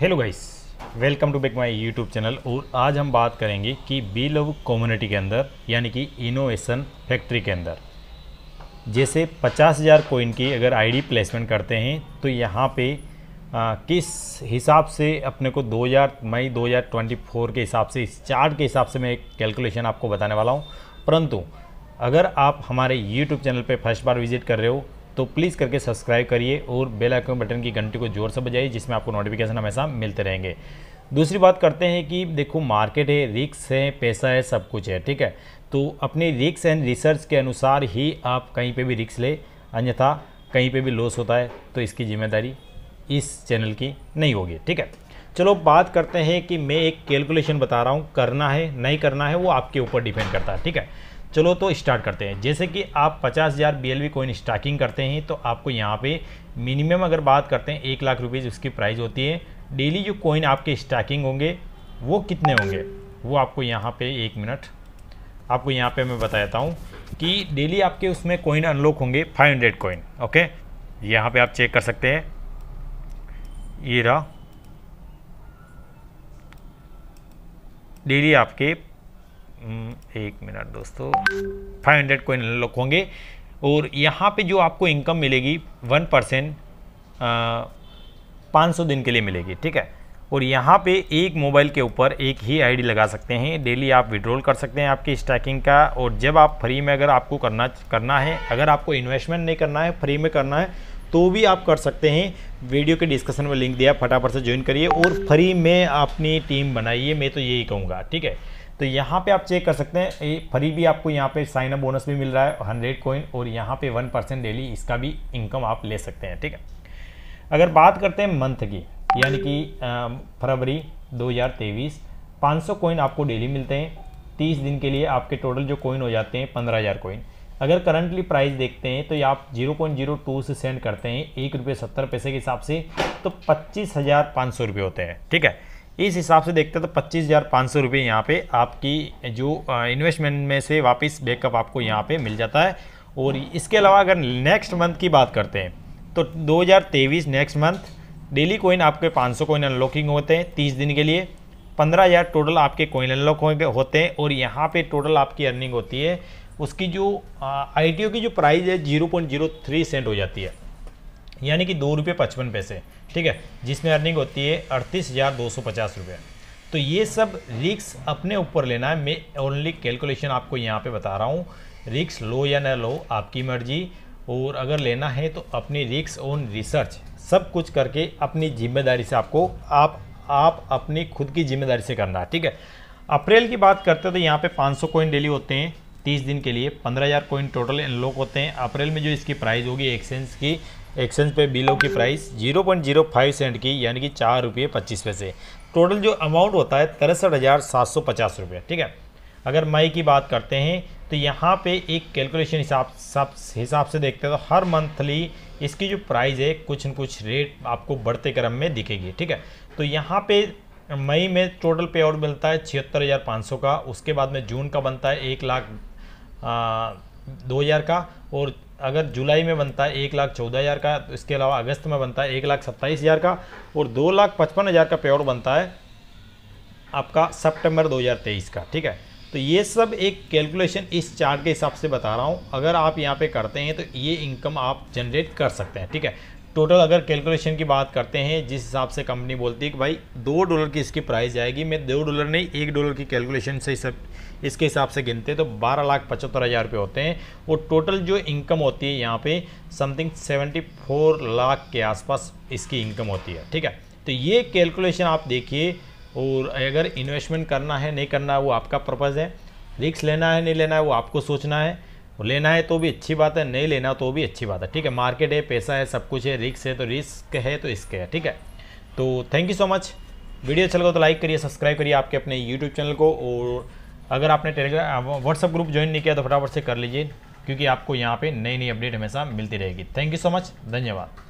hello guys welcome to back my YouTube channel और आज हम बात करेंगे कि बी लव कम्युनिटी के अंदर यानी कि इनोवेशन फैक्ट्री के अंदर जैसे पचास हज़ार कोइन की अगर आईडी प्लेसमेंट करते हैं तो यहाँ पे आ, किस हिसाब से अपने को 2000 मई 2024 के हिसाब से इस चार्ट के हिसाब से मैं एक कैलकुलेशन आपको बताने वाला हूँ परंतु अगर आप हमारे यूट्यूब चैनल पर फर्स्ट बार विजिट कर रहे हो तो प्लीज़ करके सब्सक्राइब करिए और बेल आइकन बटन की घंटी को जोर से बजाइए जिसमें आपको नोटिफिकेशन हमेशा मिलते रहेंगे दूसरी बात करते हैं कि देखो मार्केट है रिक्स है पैसा है सब कुछ है ठीक है तो अपने रिक्स एंड रिसर्च के अनुसार ही आप कहीं पर भी रिक्स ले अन्यथा कहीं पर भी लॉस होता है तो इसकी जिम्मेदारी इस चैनल की नहीं होगी ठीक है चलो बात करते हैं कि मैं एक कैलकुलेशन बता रहा हूँ करना है नहीं करना है वो आपके ऊपर डिपेंड करता है ठीक है चलो तो स्टार्ट करते हैं जैसे कि आप पचास हज़ार बी एल कोइन स्टाकिंग करते हैं तो आपको यहाँ पे मिनिमम अगर बात करते हैं एक लाख रुपीज़ उसकी प्राइस होती है डेली जो कोइन आपके स्टाकिंग होंगे वो कितने होंगे वो आपको यहाँ पे एक मिनट आपको यहाँ पे मैं बता देता हूँ कि डेली आपके उसमें कोइन अनलॉक होंगे फाइव हंड्रेड ओके यहाँ पर आप चेक कर सकते हैं ये रहा डेली आपके हम्म, एक मिनट दोस्तों 500 हंड्रेड कोइन अनलॉक होंगे और यहाँ पे जो आपको इनकम मिलेगी वन परसेंट पाँच सौ दिन के लिए मिलेगी ठीक है और यहाँ पे एक मोबाइल के ऊपर एक ही आईडी लगा सकते हैं डेली आप विड्रॉल कर सकते हैं आपकी स्टैकिंग का और जब आप फ्री में अगर आपको करना करना है अगर आपको इन्वेस्टमेंट नहीं करना है फ्री में करना है तो भी आप कर सकते हैं वीडियो के डिस्कशन में लिंक दिया फटाफट से ज्वाइन करिए और फ्री में अपनी टीम बनाइए मैं तो यही कहूँगा ठीक है तो यहाँ पे आप चेक कर सकते हैं ये फ्री भी आपको यहाँ पे साइन अप बोनस भी मिल रहा है हंड्रेड कोइन और यहाँ पे वन परसेंट डेली इसका भी इनकम आप ले सकते हैं ठीक है अगर बात करते हैं मंथ की यानी कि फरवरी 2023 500 कोइन आपको डेली मिलते हैं 30 दिन के लिए आपके टोटल जो कोइन हो जाते हैं पंद्रह हज़ार कोइन अगर करंटली प्राइस देखते हैं तो ये आप जीरो पॉइंट जीरो टू से सेंड करते हैं एक रुपये सत्तर पैसे के हिसाब से तो पच्चीस हज़ार पाँच सौ रुपये होते हैं ठीक है इस हिसाब से देखते तो पच्चीस हज़ार पाँच सौ रुपये यहाँ पर आपकी जो इन्वेस्टमेंट में से वापस बैकअप आपको यहाँ पर मिल जाता है और इसके अलावा अगर नेक्स्ट मंथ की बात करते हैं तो 2023 नेक्स्ट मंथ डेली कोइन आपके 500 कोइन अनलॉकिंग होते हैं 30 दिन के लिए 15000 टोटल आपके कोइन अनलॉक होते हैं और यहाँ पर टोटल आपकी अर्निंग होती है उसकी जो आई की जो प्राइस है थ्री सेंट हो जाती है यानी कि दो रुपये पचपन पैसे ठीक है जिसमें अर्निंग होती है अड़तीस हज़ार दो सौ पचास रुपये तो ये सब रिक्स अपने ऊपर लेना है मैं ओनली कैलकुलेशन आपको यहाँ पे बता रहा हूँ रिक्स लो या ना लो आपकी मर्जी और अगर लेना है तो अपनी रिक्स ऑन रिसर्च सब कुछ करके अपनी जिम्मेदारी से आपको आप आप अपनी खुद की जिम्मेदारी से करना है ठीक है अप्रैल की बात करते हैं तो यहाँ पे 500 कॉइन डेली होते हैं 30 दिन के लिए 15000 कॉइन टोटल इनलॉक होते हैं अप्रैल में जो इसकी प्राइस होगी एक्सचेंज की एक्सचेंज पे बिलों की प्राइस 0.05 सेंट की यानी कि चार रुपये पच्चीस पैसे टोटल जो अमाउंट होता है तिरसठ हज़ार सात सौ पचास रुपये ठीक है अगर मई की बात करते हैं तो यहाँ पे एक कैलकुलेशन हिसाब सब हिसाब से देखते हैं तो हर मंथली इसकी जो प्राइस है कुछ न कुछ रेट आपको बढ़ते क्रम में दिखेगी ठीक है तो यहाँ पे मई में टोटल पे आउट मिलता है छिहत्तर हज़ार पाँच सौ का उसके बाद में जून का बनता है एक लाख दो हज़ार का और अगर जुलाई में बनता है एक लाख चौदह हज़ार का तो इसके अलावा अगस्त में बनता है एक लाख सत्ताईस हज़ार का और दो लाख पचपन हज़ार का प्योर बनता है आपका सितंबर 2023 का ठीक है तो ये सब एक कैलकुलेशन इस चार्ट के हिसाब से बता रहा हूँ अगर आप यहाँ पे करते हैं तो ये इनकम आप जनरेट कर सकते हैं ठीक है टोटल अगर कैलकुलेशन की बात करते हैं जिस हिसाब से कंपनी बोलती है कि भाई दो डॉलर की इसकी प्राइस जाएगी मैं दो डॉलर नहीं एक डॉलर की कैलकुलेशन से सब इसके हिसाब से गिनते तो बारह लाख पचहत्तर हज़ार रुपये होते हैं और टोटल जो इनकम होती है यहाँ पे समथिंग सेवेंटी फोर लाख के आसपास इसकी इनकम होती है ठीक है तो ये कैलकुलेशन आप देखिए और अगर इन्वेस्टमेंट करना है नहीं करना है वो आपका पर्पज़ है रिक्स लेना है नहीं लेना है वो आपको सोचना है लेना है तो भी अच्छी बात है नहीं लेना तो भी अच्छी बात है ठीक है मार्केट है पैसा है सब कुछ है रिस्क है तो रिस्क है तो इसके है ठीक है तो thank you so much video अच्छा लगा तो लाइक करिए सब्सक्राइब करिए आपके अपने यूट्यूब चैनल को और अगर आपने टेलीग्राम व्हाट्सअप ग्रुप ज्वाइन नहीं किया तो फटाफट से कर लीजिए क्योंकि आपको यहाँ पर नई नई अपडेट हमेशा मिलती रहेगी थैंक यू सो मच धन्यवाद